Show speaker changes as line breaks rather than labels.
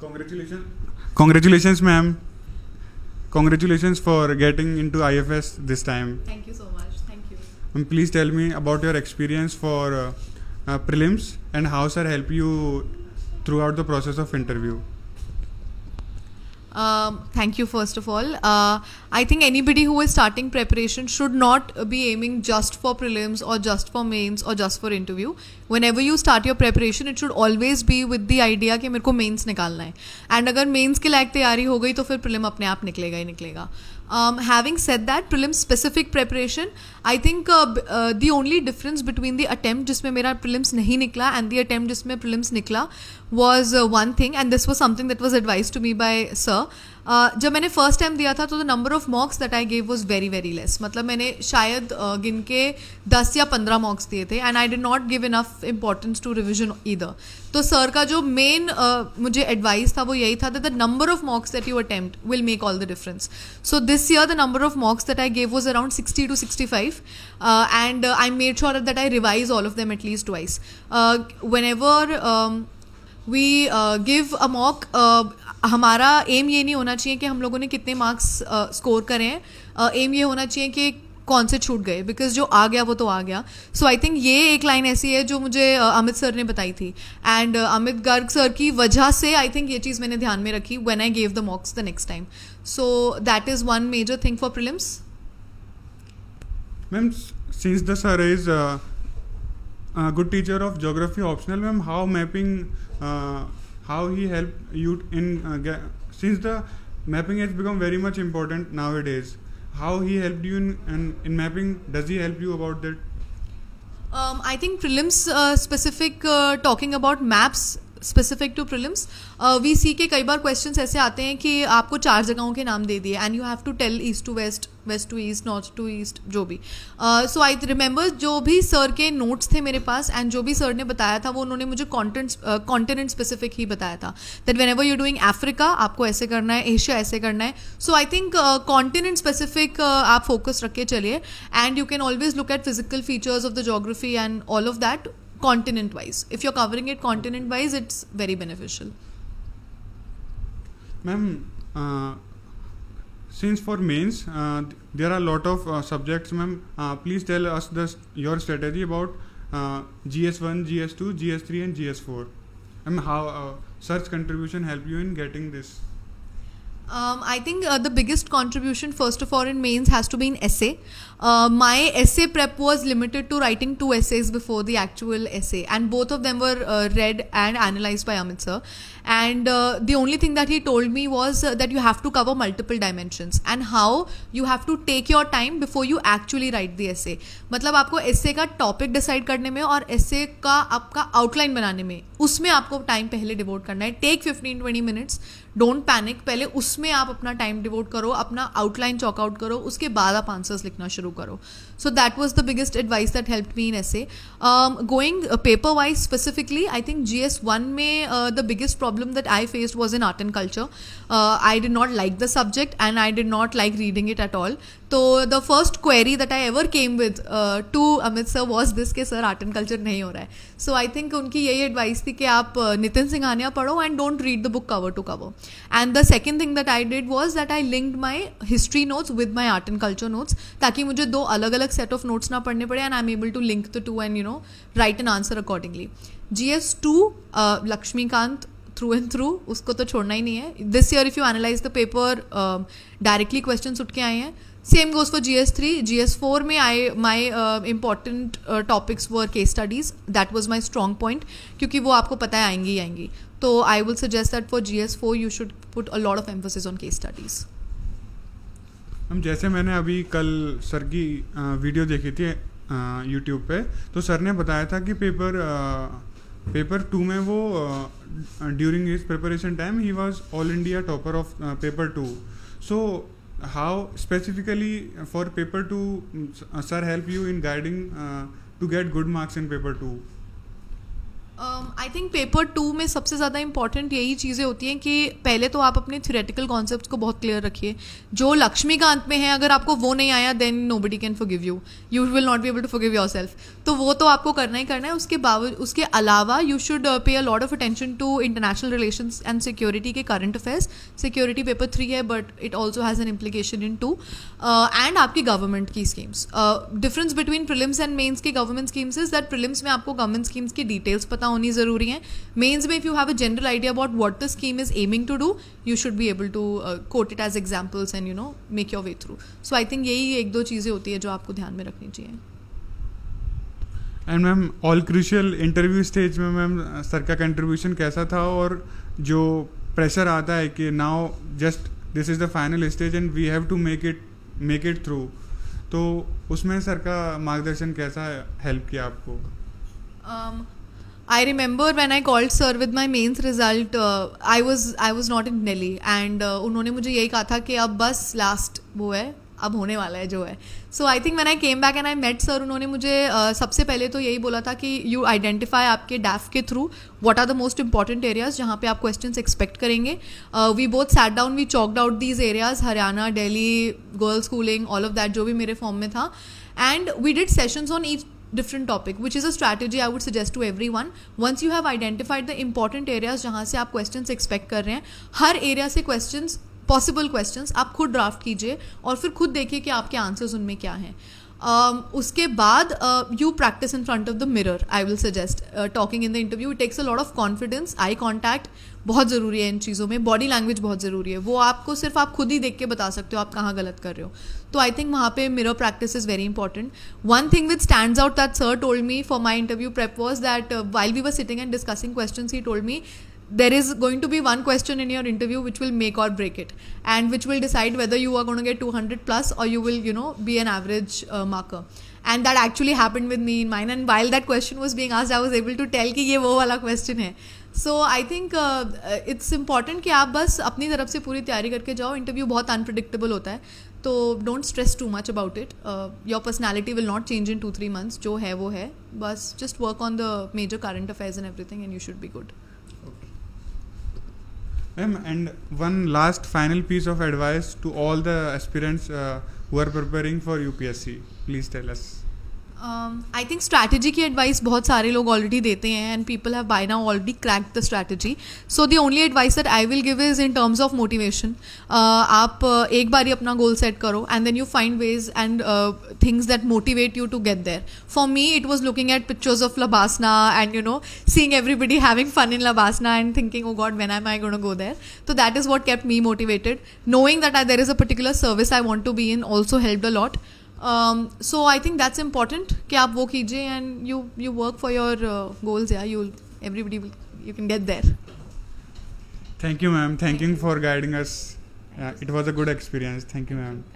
Congratulations. Congratulations, ma'am. Congratulations for getting into IFS this time.
Thank you so much. Thank you.
And um, please tell me about your experience for uh, uh, prelims and how sir help you throughout the process of interview.
Thank you first of all I think anybody who is starting preparation should not be aiming just for prelims और just for mains और just for interview whenever you start your preparation it should always be with the idea कि मेरे को mains निकालना है and अगर mains के लायक तैयारी हो गई तो फिर प्रिलिम अपने आप निकलेगा ही निकलेगा Um, having said that, prelim specific preparation, I think uh, uh, the only difference between the attempt जिसमें मेरा prelims नहीं निकला and the attempt जिसमें prelims निकला was uh, one thing and this was something that was advised to me by sir. जब मैंने first time दिया था तो the number of mocks that I gave was very very less मतलब मैंने शायद गिन के दस या पंद्रह मॉक्स दिए थे and I did not give enough importance to revision इधर तो सर का जो मेन uh, मुझे एडवाइस था वो यही था that the number of mocks that you attempt will make all the difference so this year the number of mocks that I gave was around sixty two sixty five and I made sure that I revise all of them at least twice whenever we give a mock हमारा aim ये नहीं होना चाहिए कि हम लोगों ने कितने मार्क्स स्कोर करें हैं एम uh, ये होना चाहिए कि कौन से छूट गए बिकॉज जो आ गया वो तो आ गया सो आई थिंक ये एक लाइन ऐसी है जो मुझे uh, अमित सर ने बताई थी and uh, Amit Garg sir की वजह से आई थिंक ये चीज़ मैंने ध्यान में रखी when I gave the mocks the next time so that is one major thing for prelims
ma'am since the sir is good teacher of geography optional ma'am how mapping uh, how he helped you in uh, since the mapping has become very much important nowadays how he helped you in, in, in mapping does he help you about that
um, I think prelims uh, specific uh, talking about maps specific to prelims we see के कई बार questions ऐसे आते हैं कि आपको चार जगहों के नाम दे दिए and you have to tell east to west west to east north to east जो भी सो आई रिमेंबर जो भी सर के नोट्स थे मेरे पास एंड जो भी सर ने बताया था वो उन्होंने मुझे कॉन्टेंट कॉन्टिनेंट स्पेसिफिक ही बताया था that whenever you doing Africa आपको ऐसे करना है एशिया ऐसे करना है so I think continent specific आप फोकस रख के चलिए and you can always look at physical features of the geography and all of that continent wise. If you're covering it continent wise, it's very beneficial.
Ma'am, uh, since for mains uh, there are a lot of uh, subjects, ma'am, uh, please tell us this, your strategy about GS1, GS2, GS3, and GS4. And how uh, search contribution help you in getting this?
Um, I think uh, the biggest contribution, first of all, in mains has to be in essay. Uh, my essay prep was limited to writing two essays before the actual essay, and both of them were uh, read and analyzed by Amit sir. And the only thing that he told me was that you have to cover multiple dimensions and how you have to take your time before you actually write the essay. मतलब आपको essay का topic decide करने में और essay का आपका outline बनाने में उसमें आपको time पहले devote करना है. Take 15-20 minutes डोंट पैनिक पहले उसमें आप अपना टाइम डिवोट करो अपना आउटलाइन चॉकआउट करो उसके बाद आप आंसर्स लिखना शुरू करो so that was the biggest advice that help me in ऐसे going paper wise specifically I think G S one में the biggest problem that I faced was in art and culture I did not like the subject and I did not like reading it at all तो the first query that I ever came with to Amit sir was this के sir art and culture नहीं हो रहा है so I think उनकी यही advice थी कि आप uh, नितिन सिंह आनिया पढ़ो and don't read the book cover to cover and the second thing that I did was that I linked my history notes with my art and culture notes ताकि मुझे दो अलग अलग सेट ऑफ नोट्स ना पढ़ने पड़े and I am able to link the two and you know write an answer accordingly G S two Laxmikanth through and through उसको तो छोड़ना ही नहीं है this year if you analyse the paper directly question उठ के आए हैं same goes for G S three G S four में I my important topics were case studies that was my strong point क्योंकि वो आपको पता है आएंगी ही आएंगी तो I will suggest that for G S four you should put a lot of emphasis on case studies
हम जैसे मैंने अभी कल सर की वीडियो uh, देखी थी यूट्यूब uh, पे तो सर ने बताया था कि पेपर पेपर टू में वो ड्यूरिंग हिज प्रिपरेशन टाइम ही was all India topper of paper two so how specifically for paper two sir help you in guiding to get good marks in paper two
I think paper two में सबसे ज़्यादा important यही चीज़ें होती हैं कि पहले तो आप अपने थ्योरेटिकल कॉन्सेप्ट को बहुत क्लियर रखिए जो लक्ष्मीकांत में है अगर आपको वो नहीं आया then nobody can give you you will not be able to give yourself तो वो तो आपको करना ही करना है उसके बावजूद उसके अलावा you should pay a lot of attention to international relation and security के current affairs security paper three है but it also has an implication in two and आपकी गवर्नमेंट की schemes difference between prelims and mains की government schemes is that prelims में आपको government schemes की details पता होनी भी ज़रूरी है मेन्स में if you have a general idea about what the scheme is aiming to do you should be able to quote it as examples and you know make your way through so I think यही एक दो चीज़ें होती है जो आपको ध्यान में रखनी चाहिए
and ma'am all crucial interview stage में मैम सर uh, का कंट्रीब्यूशन कैसा था और जो प्रेशर आता है कि now just this is the final stage and we have to make it make it through तो उसमें सर का मार्गदर्शन कैसा हेल्प किया आपको
um, I remember when I called sir with my mains result I was I was not in Delhi and उन्होंने मुझे यही कहा था कि अब बस लास्ट वो है अब होने वाला है जो है so I think when I came back and I met sir उन्होंने मुझे uh, सबसे पहले तो यही बोला था कि यू आइडेंटिफाई आपके डैफ के through what are the most important areas जहाँ पे आप क्वेश्चन एक्सपेक्ट करेंगे we both sat down we chalked out these areas Haryana Delhi girls schooling all of that जो भी मेरे फॉर्म में था and we did sessions on each different topic which is a strategy i would suggest to everyone once you have identified the important areas जहाँ से आप questions expect कर रहे हैं हर area से questions possible questions आप खुद draft कीजिए और फिर खुद देखिए कि आपके answers उनमें क्या हैं Um, उसके बाद you practice in front of the mirror I will suggest talking in the interview takes a lot of confidence eye contact बहुत ज़रूरी है इन चीज़ों में बॉडी लैंग्वेज बहुत ज़रूरी है वो आपको सिर्फ आप खुद ही देख के बता सकते हो आप कहाँ गलत कर रहे हो तो आई थिंक वहाँ पे mirror practice is very important one thing which stand out that sir told me for my interview prep was that while we were sitting and discussing question he told me there is going to be one question in your interview which will make or break it and which will decide whether you are going to get 200 plus or you will you know be an average uh, marker and that actually happened with me in mine and while that question was being asked i was able to tell ki ye wo wala question है so I think it's important कि आप बस अपनी तरफ से पूरी तैयारी करके जाओ इंटरव्यू बहुत अनप्रडिक्टेबल होता है तो don't stress too much about it your personality will not change in two three months जो है वो है बस just work on the major current affairs and everything and you should be good
and one last final piece of advice to all the aspirants uh, who are preparing for UPSC. Please tell us.
I think strategy की advice बहुत सारे लोग already देते हैं and people have by now already crack the strategy so the only advice that I will give is in terms of motivation आप uh, एक बार ही अपना गोल सेट करो and then you find ways and things that motivate you to get there for me it was looking at pictures of LBSNAA and you no seeing everybody having fun in LBSNAA and thinking oh god when I my gonna go there तो that is what kept me motivated knowing that I there is a particular service I want to be in also help the lot so I think that's important कि आप वो कीजिए and you you work for your goals या you everybody you can get there
thank you ma'am thank you for guiding us it was a good experience thank you ma'am